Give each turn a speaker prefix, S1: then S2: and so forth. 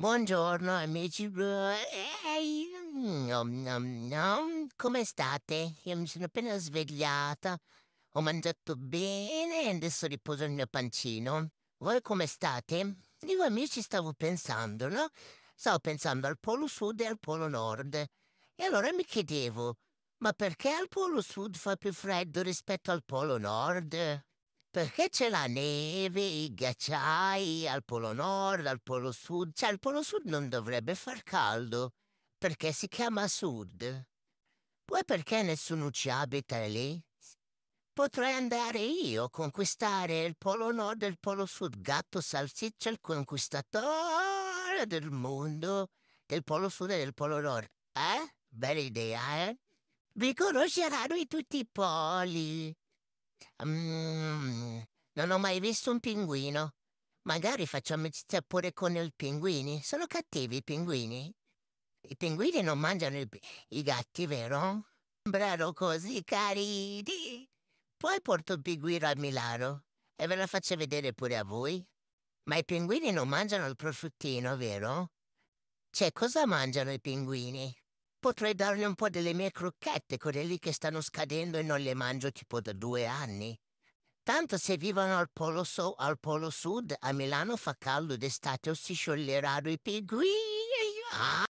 S1: Buongiorno amici, nom, nom, nom. come state? Io mi sono appena svegliata, ho mangiato bene e adesso riposo il mio pancino. Voi come state? Io amici stavo pensando, no? Stavo pensando al polo sud e al polo nord. E allora mi chiedevo, ma perché al polo sud fa più freddo rispetto al polo nord? Perché c'è la neve, i ghiacciai al Polo Nord, al Polo Sud? Cioè, il Polo Sud non dovrebbe far caldo, perché si chiama Sud. Poi perché nessuno ci abita lì? Potrei andare io, a conquistare il Polo Nord e il Polo Sud, gatto salsiccia, il conquistatore del mondo, del Polo Sud e del Polo Nord. Eh? Bella idea, eh? Vi conosceranno in tutti i poli. Mm. Non ho mai visto un pinguino. Magari facciamo amicizia pure con i pinguini. Sono cattivi i pinguini. I pinguini non mangiano i, i gatti, vero? Sembrano così carini. Poi porto il pinguino a Milano e ve la faccio vedere pure a voi. Ma i pinguini non mangiano il prosciuttino, vero? Cioè, cosa mangiano i pinguini? Potrei dargli un po' delle mie crocchette, quelle lì che stanno scadendo e non le mangio tipo da due anni. Tanto se vivono al polo, so, al polo sud, a Milano fa caldo d'estate o si scioglieranno i pinguini. Ah!